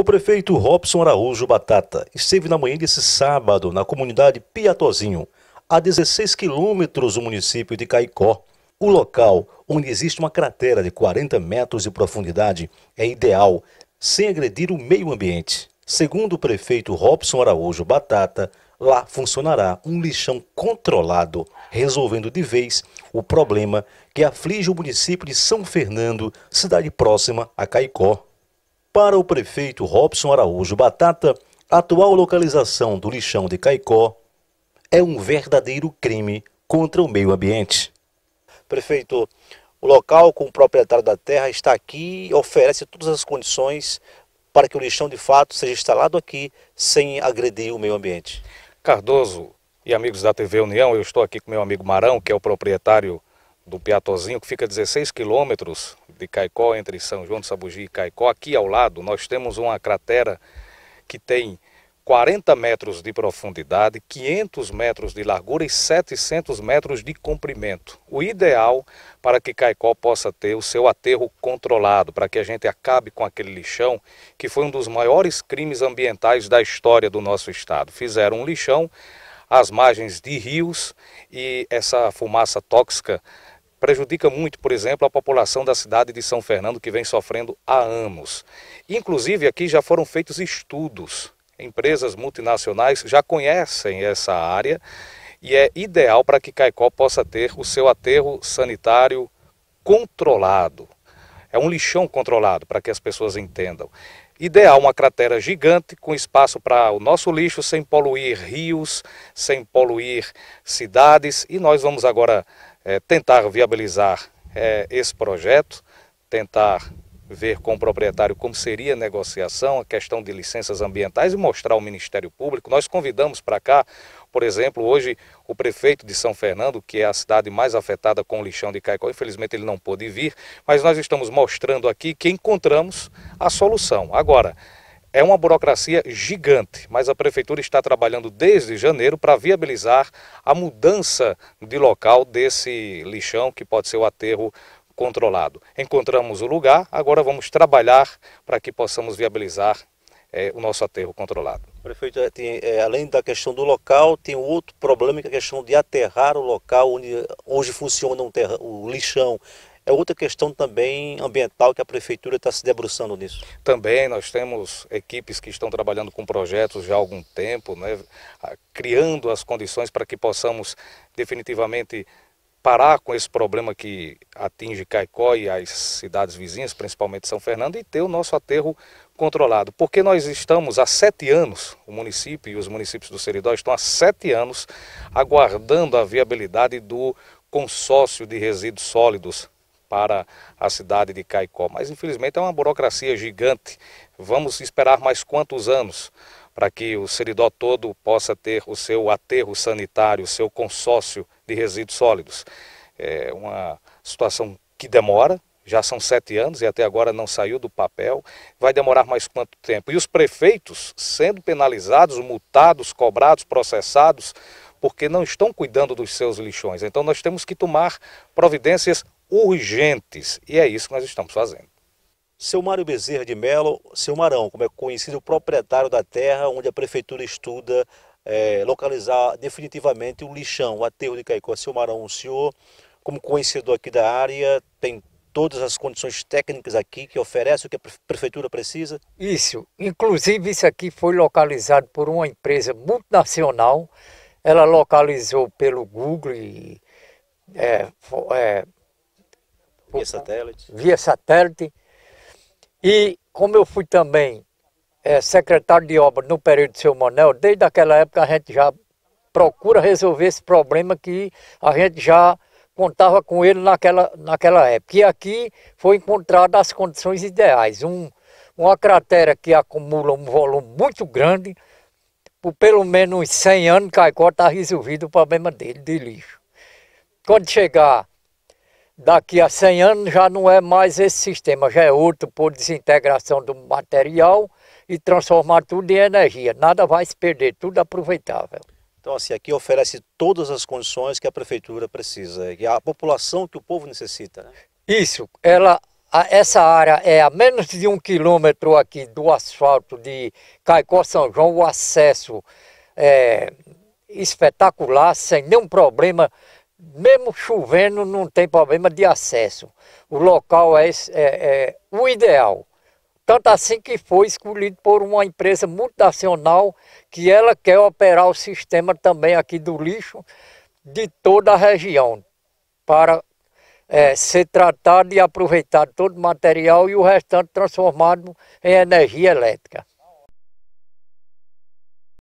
O prefeito Robson Araújo Batata esteve na manhã desse sábado na comunidade Piatozinho, a 16 quilômetros do município de Caicó. O local, onde existe uma cratera de 40 metros de profundidade, é ideal, sem agredir o meio ambiente. Segundo o prefeito Robson Araújo Batata, lá funcionará um lixão controlado, resolvendo de vez o problema que aflige o município de São Fernando, cidade próxima a Caicó. Para o prefeito Robson Araújo Batata, a atual localização do lixão de Caicó é um verdadeiro crime contra o meio ambiente. Prefeito, o local com o proprietário da terra está aqui e oferece todas as condições para que o lixão de fato seja instalado aqui sem agredir o meio ambiente. Cardoso e amigos da TV União, eu estou aqui com meu amigo Marão, que é o proprietário do Piatozinho, que fica a 16 quilômetros de Caicó, entre São João de Sabugi e Caicó, aqui ao lado nós temos uma cratera que tem 40 metros de profundidade, 500 metros de largura e 700 metros de comprimento. O ideal para que Caicó possa ter o seu aterro controlado, para que a gente acabe com aquele lixão que foi um dos maiores crimes ambientais da história do nosso estado. Fizeram um lixão às margens de rios e essa fumaça tóxica prejudica muito, por exemplo, a população da cidade de São Fernando, que vem sofrendo há anos. Inclusive, aqui já foram feitos estudos. Empresas multinacionais já conhecem essa área e é ideal para que Caicó possa ter o seu aterro sanitário controlado. É um lixão controlado, para que as pessoas entendam. Ideal uma cratera gigante com espaço para o nosso lixo, sem poluir rios, sem poluir cidades. E nós vamos agora é, tentar viabilizar é, esse projeto, tentar ver com o proprietário como seria a negociação, a questão de licenças ambientais e mostrar ao Ministério Público. Nós convidamos para cá, por exemplo, hoje o prefeito de São Fernando, que é a cidade mais afetada com o lixão de Caicó, infelizmente ele não pôde vir, mas nós estamos mostrando aqui que encontramos a solução. Agora, é uma burocracia gigante, mas a prefeitura está trabalhando desde janeiro para viabilizar a mudança de local desse lixão que pode ser o aterro controlado. Encontramos o lugar, agora vamos trabalhar para que possamos viabilizar é, o nosso aterro controlado. Prefeito, eh, tem, é, além da questão do local, tem outro problema que é a questão de aterrar o local onde hoje funciona um terra, o lixão é outra questão também ambiental que a prefeitura está se debruçando nisso. Também nós temos equipes que estão trabalhando com projetos já há algum tempo, né, criando as condições para que possamos definitivamente parar com esse problema que atinge Caicó e as cidades vizinhas, principalmente São Fernando, e ter o nosso aterro controlado. Porque nós estamos há sete anos, o município e os municípios do Seridó estão há sete anos aguardando a viabilidade do consórcio de resíduos sólidos para a cidade de Caicó. Mas infelizmente é uma burocracia gigante. Vamos esperar mais quantos anos para que o Seridó todo possa ter o seu aterro sanitário, o seu consórcio de resíduos sólidos. É uma situação que demora, já são sete anos e até agora não saiu do papel, vai demorar mais quanto tempo? E os prefeitos sendo penalizados, multados, cobrados, processados, porque não estão cuidando dos seus lixões. Então nós temos que tomar providências urgentes. E é isso que nós estamos fazendo. Seu Mário Bezerra de Melo, seu Marão, como é conhecido, é o proprietário da terra onde a prefeitura estuda é, localizar definitivamente o lixão, o aterro de Caicó. Seu Marão, o senhor, como conhecedor aqui da área, tem todas as condições técnicas aqui que oferece o que a prefeitura precisa? Isso. Inclusive, isso aqui foi localizado por uma empresa multinacional. Ela localizou pelo Google e é, é, Via satélite. Via satélite. E como eu fui também é, secretário de obra no período de seu Manel, desde aquela época a gente já procura resolver esse problema que a gente já contava com ele naquela, naquela época. E aqui foi encontrada as condições ideais. Um, uma cratera que acumula um volume muito grande, por pelo menos 100 anos, Caicó está resolvido o problema dele, de lixo. Quando chegar daqui a 100 anos já não é mais esse sistema, já é outro por desintegração do material e transformar tudo em energia. Nada vai se perder, tudo aproveitável. Então, assim, aqui oferece todas as condições que a prefeitura precisa, que a população que o povo necessita. Né? Isso, ela, a, essa área é a menos de um quilômetro aqui do asfalto de Caicó São João, o acesso é espetacular, sem nenhum problema mesmo chovendo, não tem problema de acesso. O local é, é, é o ideal. Tanto assim que foi escolhido por uma empresa multinacional que ela quer operar o sistema também aqui do lixo de toda a região para é, ser tratado e aproveitar todo o material e o restante transformado em energia elétrica.